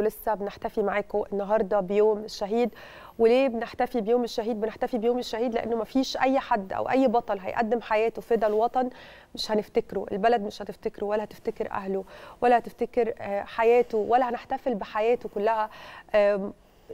لسه بنحتفي معاكم النهارده بيوم الشهيد وليه بنحتفي بيوم الشهيد بنحتفي بيوم الشهيد لانه ما فيش اي حد او اي بطل هيقدم حياته فدا الوطن مش هنفتكره البلد مش هتفتكره ولا هتفتكر اهله ولا هتفتكر آه، حياته ولا هنحتفل بحياته كلها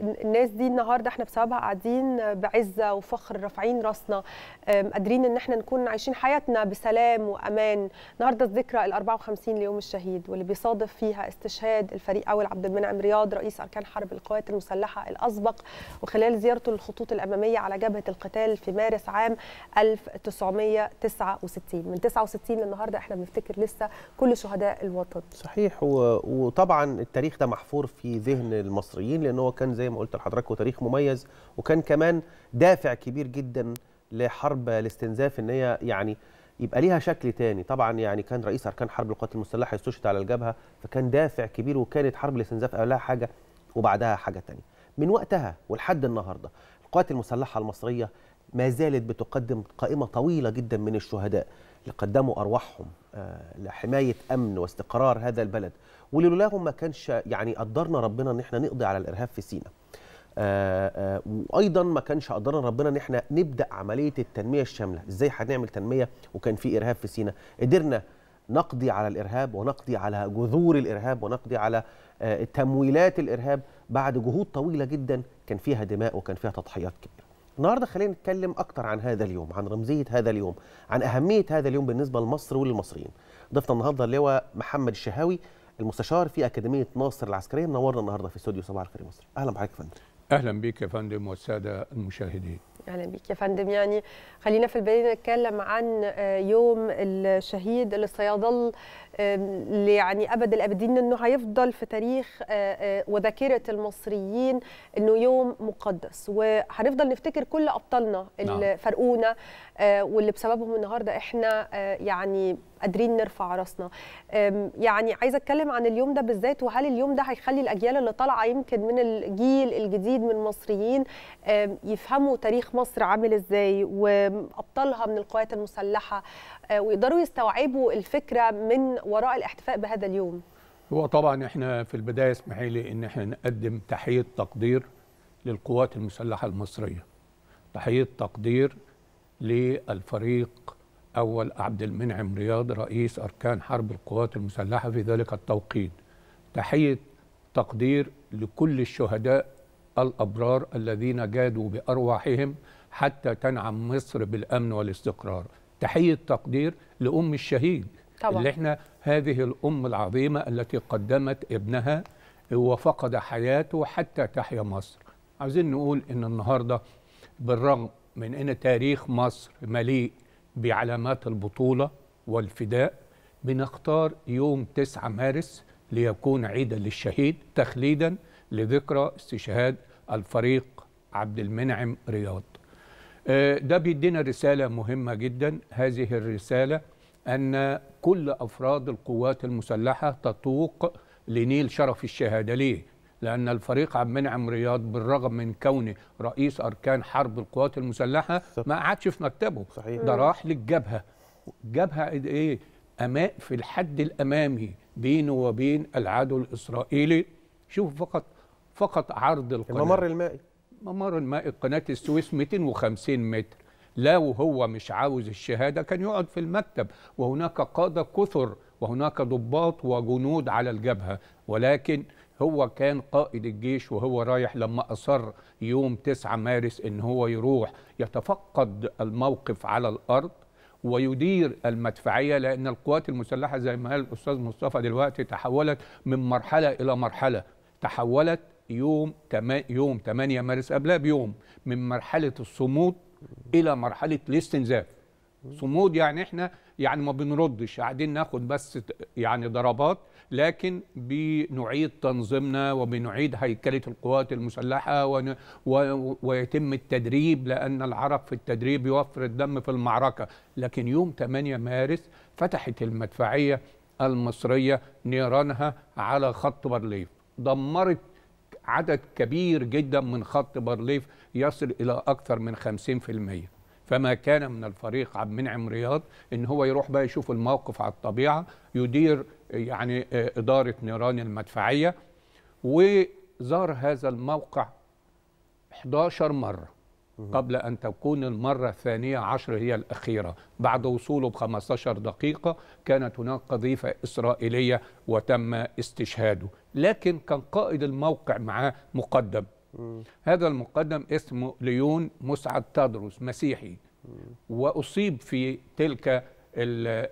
الناس دي النهارده احنا بسببها قاعدين بعزه وفخر رافعين راسنا قادرين ان احنا نكون عايشين حياتنا بسلام وامان النهارده الذكرى ال 54 ليوم الشهيد واللي بيصادف فيها استشهاد الفريق اول عبد المنعم رياض رئيس اركان حرب القوات المسلحه الاسبق وخلال زيارته للخطوط الاماميه على جبهه القتال في مارس عام 1969 من 69 للنهارده احنا بنفتكر لسه كل شهداء الوطن صحيح وطبعا التاريخ ده محفور في ذهن المصريين لان هو كان زي زي ما قلت لحضرتك وتاريخ مميز وكان كمان دافع كبير جدا لحرب الاستنزاف ان هي يعني يبقى ليها شكل تاني طبعا يعني كان رئيس اركان حرب القوات المسلحه يستشهد على الجبهه فكان دافع كبير وكانت حرب الاستنزاف قبلها حاجه وبعدها حاجه تانية من وقتها ولحد النهارده القوات المسلحه المصريه ما زالت بتقدم قائمه طويله جدا من الشهداء اللي قدموا ارواحهم آه، لحمايه امن واستقرار هذا البلد ولولاهم ما كانش يعني قدرنا ربنا ان احنا نقضي على الارهاب في سينا آه، آه، وايضا ما كانش قدرنا ربنا ان احنا نبدا عمليه التنميه الشامله ازاي هنعمل تنميه وكان في ارهاب في سينا قدرنا نقضي على الارهاب ونقضي على جذور الارهاب ونقضي على آه، تمويلات الارهاب بعد جهود طويله جدا كان فيها دماء وكان فيها تضحيات كبيره النهارده خلينا نتكلم اكتر عن هذا اليوم عن رمزيه هذا اليوم عن اهميه هذا اليوم بالنسبه لمصر وللمصريين ضيفنا النهارده اللواء محمد الشهاوي المستشار في اكاديميه ناصر العسكريه منورنا النهارده في استوديو صباح الخير مصر اهلا بحضرتك يا فندم اهلا بيك يا فندم والساده المشاهدين اهلا بيك يا فندم يعني خلينا في البدايه نتكلم عن آه، يوم الشهيد اللي سيظل يعني ابد الابدين انه هيفضل في تاريخ آه، آه، وذاكره المصريين انه يوم مقدس وهنفضل نفتكر كل ابطالنا اللي نعم. فرقونا واللي بسببهم النهارده احنا يعني قادرين نرفع راسنا يعني عايزه اتكلم عن اليوم ده بالذات وهل اليوم ده هيخلي الاجيال اللي طالعه يمكن من الجيل الجديد من المصريين يفهموا تاريخ مصر عامل ازاي وابطالها من القوات المسلحه أه، ويقدروا يستوعبوا الفكره من وراء الاحتفاء بهذا اليوم هو طبعا احنا في البدايه اسمحي لي ان احنا نقدم تحيه تقدير للقوات المسلحه المصريه تحيه تقدير للفريق أول عبد المنعم رياض رئيس أركان حرب القوات المسلحة في ذلك التوقيت تحية تقدير لكل الشهداء الأبرار الذين جادوا بأرواحهم حتى تنعم مصر بالأمن والاستقرار تحية تقدير لأم الشهيد طبعا. اللي احنا هذه الأم العظيمة التي قدمت ابنها وفقد حياته حتى تحيا مصر عايزين نقول إن النهاردة بالرغم من أن تاريخ مصر مليء بعلامات البطولة والفداء بنختار يوم 9 مارس ليكون عيدا للشهيد تخليدا لذكرى استشهاد الفريق عبد المنعم رياض آه، ده بيدينا رسالة مهمة جدا هذه الرسالة أن كل أفراد القوات المسلحة تتوق لنيل شرف الشهادة ليه؟ لأن الفريق عبد المنعم رياض بالرغم من كونه رئيس أركان حرب القوات المسلحة ما قعدش في مكتبه صحيح. ده راح للجبهة جبهة إيه؟, إيه؟ أماء في الحد الأمامي بينه وبين العدو الإسرائيلي شوف فقط فقط عرض القناة الممر المائي ممر المائي قناة السويس 250 متر لو هو مش عاوز الشهادة كان يقعد في المكتب وهناك قادة كثر وهناك ضباط وجنود على الجبهة ولكن هو كان قائد الجيش وهو رايح لما أصر يوم 9 مارس إن هو يروح يتفقد الموقف على الأرض ويدير المدفعيه لان القوات المسلحه زي ما قال الاستاذ مصطفى دلوقتي تحولت من مرحله الى مرحله تحولت يوم يوم 8 مارس قبلها بيوم من مرحله الصمود الى مرحله الاستنزاف صمود يعني احنا يعني ما بنردش قاعدين ناخد بس يعني ضربات لكن بنعيد تنظيمنا وبنعيد هيكله القوات المسلحه ويتم التدريب لان العرب في التدريب يوفر الدم في المعركه لكن يوم 8 مارس فتحت المدفعيه المصريه نيرانها على خط بارليف دمرت عدد كبير جدا من خط بارليف يصل الى اكثر من 50% فما كان من الفريق عبد المنعم رياض ان هو يروح بقى يشوف الموقف على الطبيعه يدير يعني اداره نيران المدفعيه وزار هذا الموقع 11 مره قبل أن تكون المرة الثانية عشر هي الأخيرة بعد وصوله ب 15 دقيقة كانت هناك قذيفة إسرائيلية وتم استشهاده لكن كان قائد الموقع معاه مقدم هذا المقدم اسمه ليون مسعد تدرس مسيحي وأصيب في تلك آه،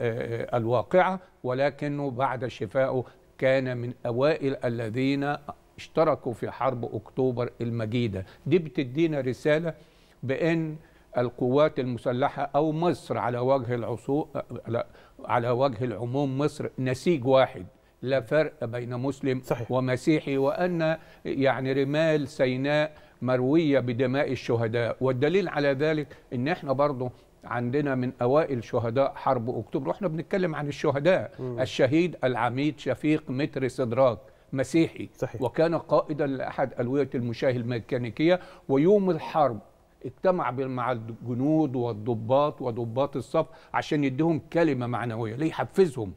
الواقعة ولكنه بعد شفائه كان من أوائل الذين اشتركوا في حرب أكتوبر المجيدة دي بتدينا رسالة بأن القوات المسلحة أو مصر على وجه العصو آه، على وجه العموم مصر نسيج واحد لا فرق بين مسلم صحيح. ومسيحي وأن يعني رمال سيناء مروية بدماء الشهداء والدليل على ذلك ان احنا برضه عندنا من اوائل شهداء حرب اكتوبر واحنا بنتكلم عن الشهداء م. الشهيد العميد شفيق متر سدراج مسيحي صحيح. وكان قائدا لاحد الويه المشاه الميكانيكيه ويوم الحرب اجتمع مع الجنود والضباط وضباط الصف عشان يديهم كلمه معنويه ليحفزهم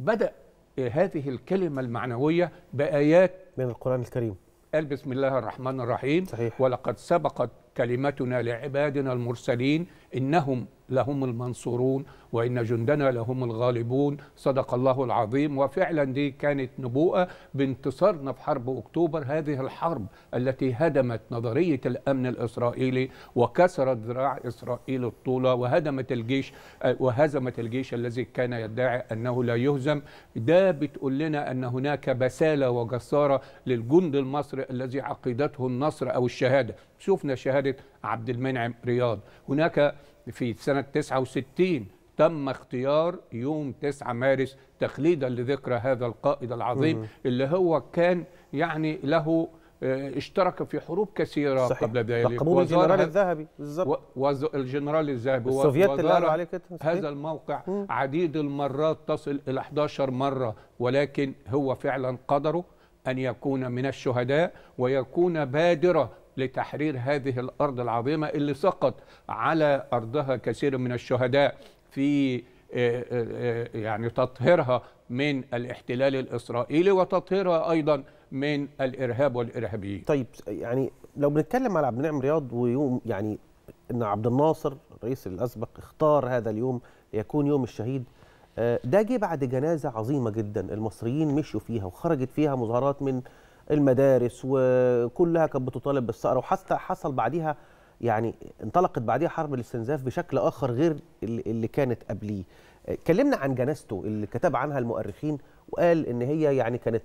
بدا هذه الكلمة المعنوية بآيات من القرآن الكريم قال بسم الله الرحمن الرحيم صحيح. ولقد سبقت كلمتنا لعبادنا المرسلين إنهم لهم المنصورون وإن جندنا لهم الغالبون صدق الله العظيم وفعلا دي كانت نبوءة بانتصارنا في حرب أكتوبر هذه الحرب التي هدمت نظرية الأمن الإسرائيلي وكسرت ذراع إسرائيل الطولة وهدمت الجيش وهزمت الجيش الذي كان يدعي أنه لا يهزم ده بتقول لنا أن هناك بسالة وجسارة للجند المصري الذي عقيدته النصر أو الشهادة شفنا شهادة عبد المنعم رياض هناك في سنة 69 تم اختيار يوم 9 مارس تخليدا لذكرى هذا القائد العظيم مم. اللي هو كان يعني له آه، اشترك في حروب كثيره صحيح. قبل ذلك وزار الجنرال الذهبي بالظبط الجنرال الذهبي السوفيت اللي قالوا عليه كده هذا الموقع مم. عديد المرات تصل الى 11 مره ولكن هو فعلا قدره ان يكون من الشهداء ويكون بادره لتحرير هذه الأرض العظيمة اللي سقط على أرضها كثير من الشهداء في آه، آه، آه، يعني تطهيرها من الاحتلال الإسرائيلي وتطهيرها أيضا من الإرهاب والإرهابيين طيب يعني لو بنتكلم على عبد النعم رياض ويوم يعني أن عبد الناصر الرئيس الأسبق اختار هذا اليوم ليكون يوم الشهيد ده جه بعد جنازة عظيمة جدا المصريين مشوا فيها وخرجت فيها مظاهرات من المدارس وكلها كانت بتطالب بالثأرة وحتى حصل بعديها يعني انطلقت بعديها حرب الاستنزاف بشكل آخر غير اللي كانت قبليه كلمنا عن جنازته اللي كتب عنها المؤرخين وقال ان هي يعني كانت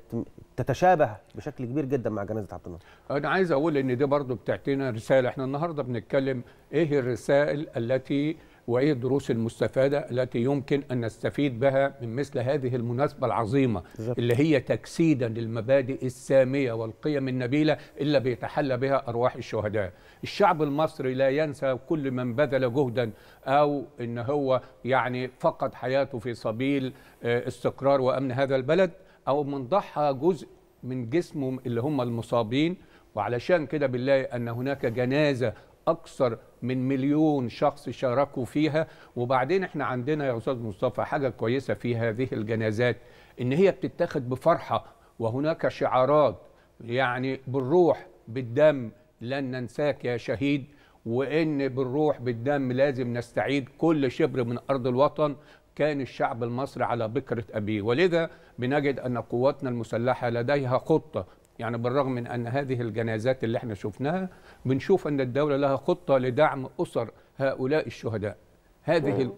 تتشابه بشكل كبير جدا مع جنازه عبد الناصر. انا عايز اقول ان دي برضو بتعطينا رساله احنا النهارده بنتكلم ايه الرسائل التي وايه الدروس المستفاده التي يمكن ان نستفيد بها من مثل هذه المناسبه العظيمه بالزبط. اللي هي تجسيدا للمبادئ الساميه والقيم النبيله الا بيتحلى بها ارواح الشهداء. الشعب المصري لا ينسى كل من بذل جهدا او ان هو يعني فقد حياته في سبيل آه، استقرار وامن هذا البلد او من ضحى جزء من جسمهم اللي هم المصابين وعلشان كده بالله ان هناك جنازه اكثر من مليون شخص شاركوا فيها وبعدين احنا عندنا يا استاذ مصطفى حاجه كويسه في هذه الجنازات ان هي بتتاخد بفرحه وهناك شعارات يعني بالروح بالدم لن ننساك يا شهيد وان بالروح بالدم لازم نستعيد كل شبر من ارض الوطن كان الشعب المصري على بكرة أبيه ولذا بنجد أن قواتنا المسلحة لديها خطة يعني بالرغم من أن هذه الجنازات اللي احنا شفناها بنشوف أن الدولة لها خطة لدعم أسر هؤلاء الشهداء هذه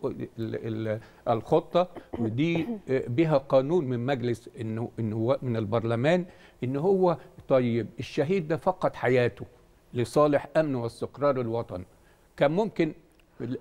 الخطة دي آه، بها قانون من مجلس النواب من البرلمان إن هو طيب الشهيد ده فقد حياته لصالح أمن واستقرار الوطن كان ممكن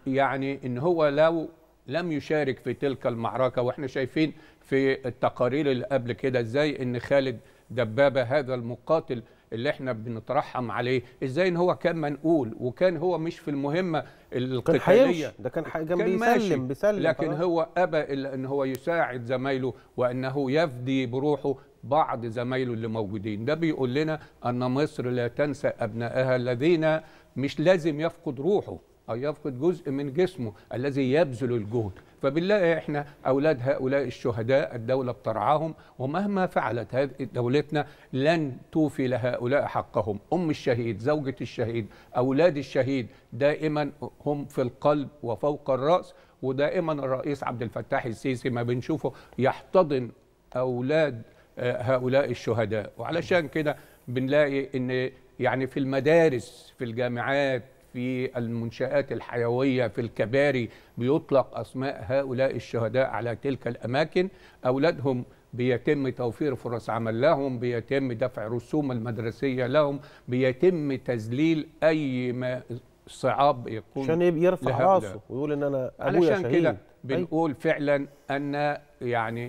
يعني إن هو لو لم يشارك في تلك المعركة وإحنا شايفين في التقارير اللي قبل كده إزاي إن خالد دبابه هذا المقاتل اللي احنا بنترحم عليه ازاي ان هو كان منقول وكان هو مش في المهمه القتاليه ده كان كان بيسلم ماشي بيسلم لكن طبعا. هو ابى الا ان هو يساعد زمايله وانه يفدي بروحه بعض زمايله اللي موجودين ده بيقول لنا ان مصر لا تنسى ابنائها الذين مش لازم يفقد روحه او يفقد جزء من جسمه الذي يبذل الجهد فبنلاقي احنا اولاد هؤلاء الشهداء الدوله بترعاهم ومهما فعلت هذه دولتنا لن توفي لهؤلاء حقهم ام الشهيد زوجه الشهيد اولاد الشهيد دائما هم في القلب وفوق الراس ودائما الرئيس عبد الفتاح السيسي ما بنشوفه يحتضن اولاد آه، هؤلاء الشهداء وعلشان كده بنلاقي ان يعني في المدارس في الجامعات في المنشآت الحيوية في الكباري بيطلق أسماء هؤلاء الشهداء على تلك الأماكن أولادهم بيتم توفير فرص عمل لهم بيتم دفع رسوم المدرسية لهم بيتم تذليل أي ما صعاب يكون عشان يرفع راسه ويقول ان انا ابويا شهيد علشان كده بنقول فعلا ان يعني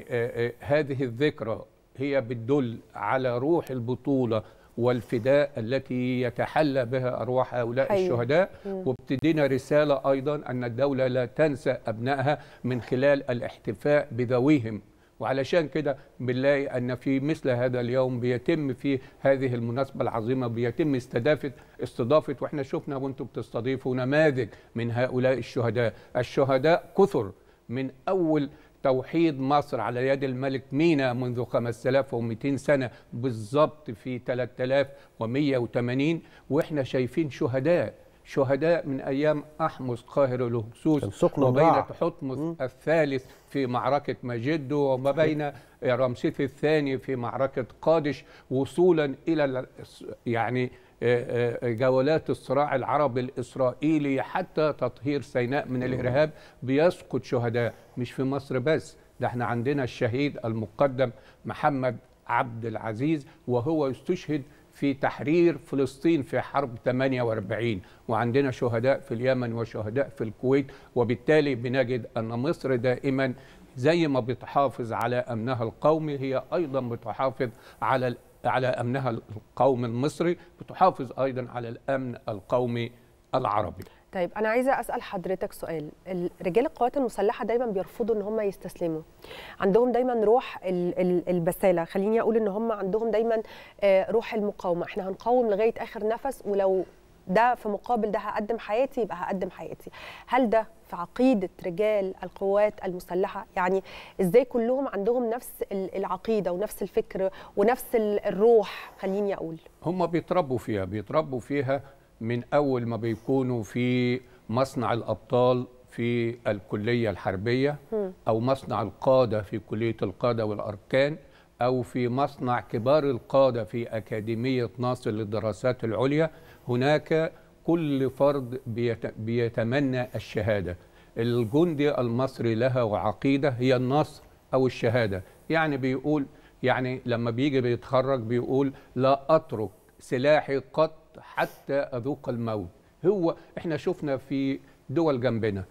هذه الذكرى هي بتدل على روح البطولة والفداء التي يتحلى بها أرواح هؤلاء حي. الشهداء وابتدينا رسالة أيضا أن الدولة لا تنسى أبنائها من خلال الاحتفاء بذويهم وعلشان كده بنلاقي ان في مثل هذا اليوم بيتم في هذه المناسبه العظيمه بيتم استضافه استضافه واحنا شفنا وانتم بتستضيفوا نماذج من هؤلاء الشهداء، الشهداء كثر من اول توحيد مصر على يد الملك مينا منذ 5200 سنة بالظبط في 3180 وإحنا شايفين شهداء شهداء من أيام أحمس قاهر الهكسوس وبين حتمس الثالث في معركة مجد وما بين رمسيس الثاني في معركة قادش وصولا إلى يعني آه، آه، جولات الصراع العربي الإسرائيلي حتى تطهير سيناء من الإرهاب بيسقط شهداء مش في مصر بس ده احنا عندنا الشهيد المقدم محمد عبد العزيز وهو يستشهد في تحرير فلسطين في حرب 48 وعندنا شهداء في اليمن وشهداء في الكويت وبالتالي بنجد أن مصر دائما زي ما بتحافظ على أمنها القومي هي أيضا بتحافظ على على أمنها القومي المصري بتحافظ أيضا على الأمن القومي العربي طيب انا عايزه اسال حضرتك سؤال رجال القوات المسلحه دايما بيرفضوا ان هم يستسلموا عندهم دايما روح البساله خليني اقول ان هم عندهم دايما آه، روح المقاومه احنا هنقاوم لغايه اخر نفس ولو ده في مقابل ده هقدم حياتي يبقى هقدم حياتي هل ده في عقيده رجال القوات المسلحه يعني ازاي كلهم عندهم نفس العقيده ونفس الفكر ونفس الروح خليني اقول هم بيتربوا فيها بيتربوا فيها من اول ما بيكونوا في مصنع الابطال في الكليه الحربيه او مصنع القاده في كليه القاده والاركان أو في مصنع كبار القادة في أكاديمية ناصر للدراسات العليا هناك كل فرد بيتمنى الشهادة الجندي المصري لها وعقيدة هي النصر أو الشهادة يعني بيقول يعني لما بيجي بيتخرج بيقول لا أترك سلاحي قط حتى أذوق الموت هو احنا شفنا في دول جنبنا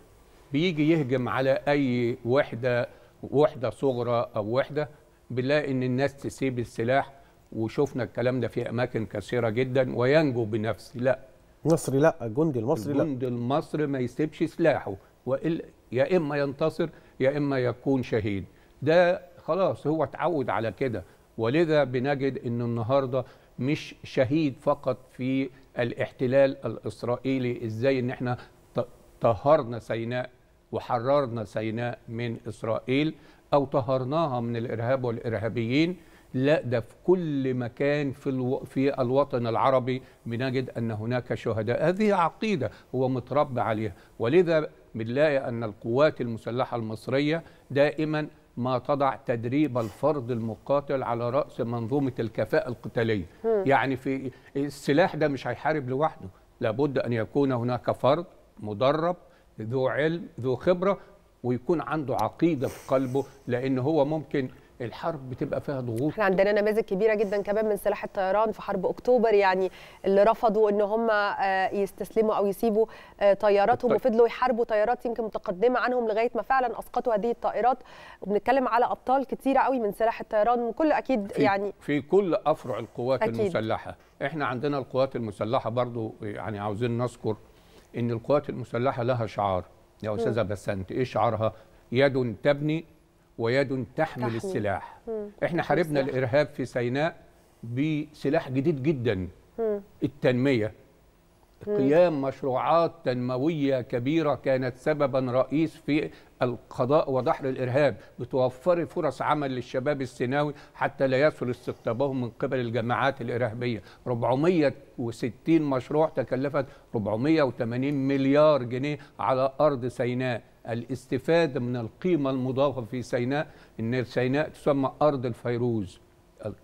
بيجي يهجم على أي وحدة وحدة صغرى أو وحدة بنلاقي ان الناس تسيب السلاح وشفنا الكلام ده في اماكن كثيره جدا وينجو بنفسه لا مصري لا الجندي المصري لا الجندي المصري ما يسيبش سلاحه وإلا يا اما ينتصر يا اما يكون شهيد ده خلاص هو اتعود على كده ولذا بنجد ان النهارده مش شهيد فقط في الاحتلال الاسرائيلي ازاي ان احنا طهرنا سيناء وحررنا سيناء من اسرائيل أو طهرناها من الإرهاب والإرهابيين لا ده في كل مكان في الو... في الوطن العربي بنجد ان هناك شهداء هذه عقيده هو متربى عليها ولذا بنلاقي ان القوات المسلحه المصريه دائما ما تضع تدريب الفرد المقاتل على راس منظومه الكفاءه القتاليه يعني في السلاح ده مش هيحارب لوحده لابد ان يكون هناك فرد مدرب ذو علم ذو خبره ويكون عنده عقيده في قلبه لان هو ممكن الحرب بتبقى فيها ضغوط احنا عندنا نماذج كبيره جدا كمان من سلاح الطيران في حرب اكتوبر يعني اللي رفضوا ان هم آه، يستسلموا او يسيبوا آه، طياراتهم الطي... وفضلوا يحاربوا طيارات يمكن متقدمه عنهم لغايه ما فعلا اسقطوا هذه الطائرات وبنتكلم على ابطال كثيره قوي من سلاح الطيران من كل اكيد في يعني في كل افرع القوات أكيد. المسلحه احنا عندنا القوات المسلحه برضو يعني عاوزين نذكر ان القوات المسلحه لها شعار يا استاذه بسنت ايه شعارها يد تبني ويد تحمل تحمي. السلاح مم. احنا حاربنا الارهاب في سيناء بسلاح جديد جدا مم. التنميه قيام مشروعات تنموية كبيرة كانت سببا رئيس في القضاء ودحر الإرهاب بتوفر فرص عمل للشباب السيناوي حتى لا يسهل استقطابهم من قبل الجماعات الإرهابية 460 مشروع تكلفت 480 مليار جنيه على أرض سيناء الاستفادة من القيمة المضافة في سيناء إن سيناء تسمى أرض الفيروز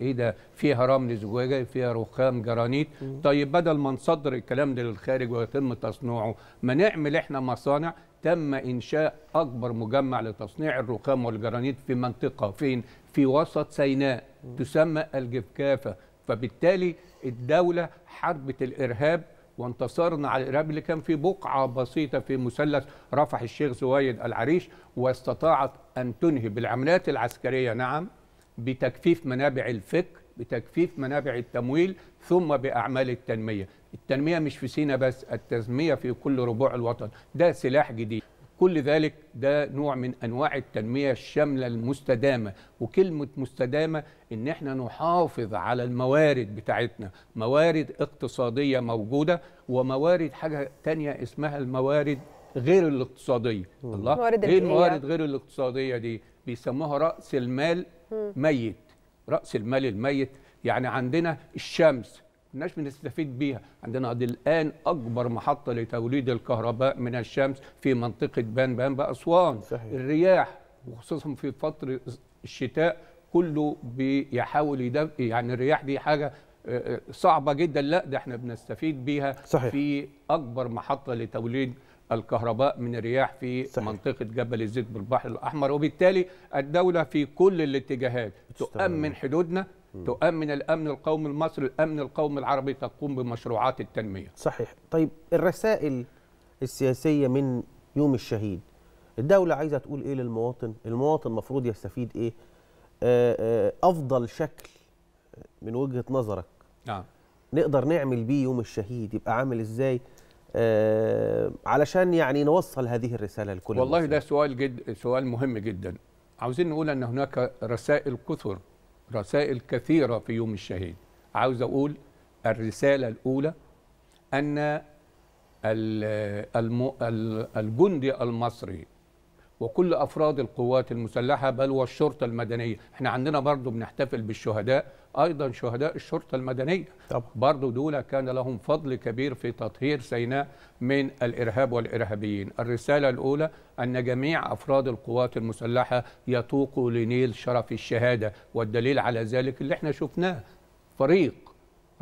ايه ده فيها رمل زجاجي فيها رخام جرانيت طيب بدل ما نصدر الكلام ده للخارج ويتم تصنيعه ما نعمل احنا مصانع تم انشاء اكبر مجمع لتصنيع الرخام والجرانيت في منطقه فين في وسط سيناء تسمى الجفكافه فبالتالي الدوله حاربت الارهاب وانتصرنا على الارهاب اللي كان في بقعه بسيطه في مثلث رفح الشيخ زويد العريش واستطاعت ان تنهي بالعمليات العسكريه نعم بتجفيف منابع الفكر بتجفيف منابع التمويل ثم بأعمال التنمية التنمية مش في سينا بس التنمية في كل ربوع الوطن ده سلاح جديد كل ذلك ده نوع من انواع التنميه الشامله المستدامه وكلمه مستدامه ان احنا نحافظ على الموارد بتاعتنا موارد اقتصاديه موجوده وموارد حاجه تانية اسمها الموارد غير الاقتصاديه الله ايه الموارد غير الاقتصاديه دي بيسموها راس المال ميت راس المال الميت يعني عندنا الشمس مش بنستفيد بيها عندنا الان اكبر محطه لتوليد الكهرباء من الشمس في منطقه بان بان باسوان صحيح. الرياح وخصوصا في فتره الشتاء كله بيحاول يدفئ يعني الرياح دي حاجه آه، آه، صعبه جدا لا ده احنا بنستفيد بيها صحيح. في اكبر محطه لتوليد الكهرباء من الرياح في صحيح. منطقة جبل الزيت بالبحر الأحمر وبالتالي الدولة في كل الاتجاهات تؤمن حدودنا تؤمن الأمن القومي المصري الأمن القومي العربي تقوم بمشروعات التنمية صحيح طيب الرسائل السياسية من يوم الشهيد الدولة عايزة تقول إيه للمواطن المواطن المفروض يستفيد إيه آه، آه، أفضل شكل من وجهة نظرك نعم نقدر نعمل بيه يوم الشهيد يبقى عامل إزاي آه، علشان يعني نوصل هذه الرساله لكل والله المسلم. ده سؤال جد سؤال مهم جدا عاوزين نقول ان هناك رسائل كثر رسائل كثيره في يوم الشهيد عاوز اقول الرساله الاولى ان الجندي المصري وكل افراد القوات المسلحه بل والشرطه المدنيه احنا عندنا برضو بنحتفل بالشهداء ايضا شهداء الشرطه المدنيه طبعا. برضو دول كان لهم فضل كبير في تطهير سيناء من الارهاب والارهابيين الرساله الاولى ان جميع افراد القوات المسلحه يتوقوا لنيل شرف الشهاده والدليل على ذلك اللي احنا شفناه فريق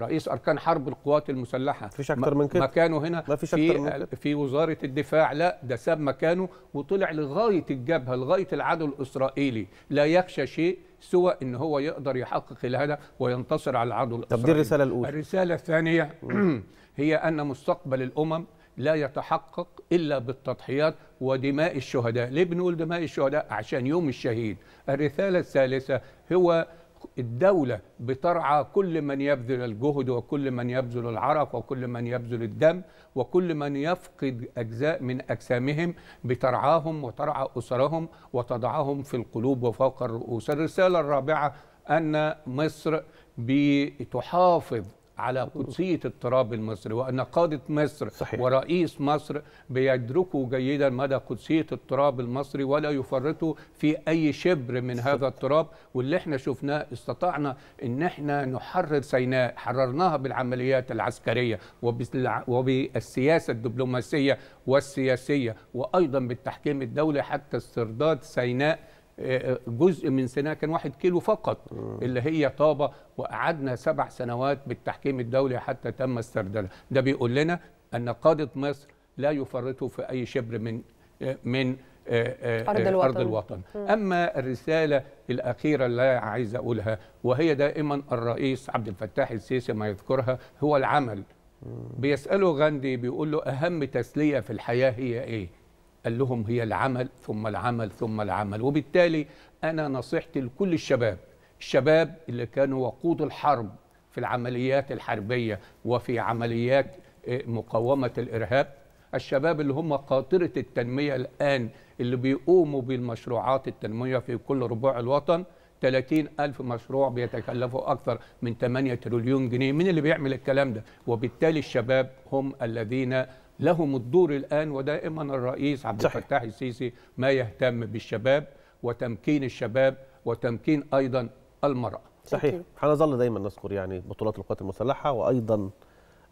رئيس اركان حرب القوات المسلحه فيش اكتر من كده مكانه هنا ما فيش أكتر في من كده. في وزاره الدفاع لا ده ساب مكانه وطلع لغايه الجبهه لغايه العدو الاسرائيلي لا يخشى شيء سوى ان هو يقدر يحقق الهدف وينتصر على العدو الاسرائيلي. طب دي الرساله الاولى. الرساله الثانيه هي ان مستقبل الامم لا يتحقق الا بالتضحيات ودماء الشهداء، ليه بنقول دماء الشهداء؟ عشان يوم الشهيد. الرساله الثالثه هو الدولة بترعى كل من يبذل الجهد وكل من يبذل العرق وكل من يبذل الدم وكل من يفقد أجزاء من أجسامهم بترعاهم وترعى أسرهم وتضعهم في القلوب وفوق الرؤوس الرسالة الرابعة أن مصر بتحافظ على قدسية التراب المصري وأن قادة مصر صحيح. ورئيس مصر بيدركوا جيدا مدى قدسية التراب المصري ولا يفرطوا في أي شبر من صحيح. هذا التراب واللي احنا شفناه استطعنا أن احنا نحرر سيناء حررناها بالعمليات العسكرية وبالسياسة الدبلوماسية والسياسية وأيضا بالتحكيم الدولي حتى استرداد سيناء جزء من سنها كان واحد كيلو فقط اللي هي طابة وقعدنا سبع سنوات بالتحكيم الدولي حتى تم استردادها ده بيقول لنا أن قادة مصر لا يفرطوا في أي شبر من من آه، آه، آه، أرض الوطن, أرض الوطن. أما الرسالة الأخيرة اللي عايز أقولها وهي دائما الرئيس عبد الفتاح السيسي ما يذكرها هو العمل بيسأله غاندي بيقول له أهم تسلية في الحياة هي إيه قال لهم هي العمل ثم العمل ثم العمل وبالتالي أنا نصيحتي لكل الشباب الشباب اللي كانوا وقود الحرب في العمليات الحربية وفي عمليات آه، مقاومة الإرهاب الشباب اللي هم قاطرة التنمية الآن اللي بيقوموا بالمشروعات التنمية في كل ربوع الوطن 30 ألف مشروع بيتكلفوا أكثر من 8 تريليون جنيه من اللي بيعمل الكلام ده وبالتالي الشباب هم الذين لهم الدور الآن ودائما الرئيس عبد الفتاح السيسي ما يهتم بالشباب وتمكين الشباب وتمكين أيضا المرأة صحيح هنظل دايما نذكر يعني بطولات القوات المسلحة وأيضا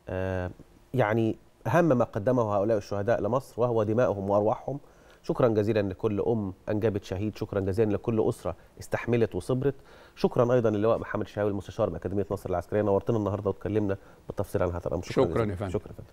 آه يعني أهم ما قدمه هؤلاء الشهداء لمصر وهو دمائهم وأرواحهم شكرا جزيلا لكل أم أنجبت شهيد شكرا جزيلا لكل أسرة استحملت وصبرت شكرا أيضا للواء محمد الشهاوي المستشار بأكاديمية نصر العسكرية نورتنا النهاردة وتكلمنا بالتفصيل عن هذا الأمر شكرا, شكرا يا فندم شكرا فندم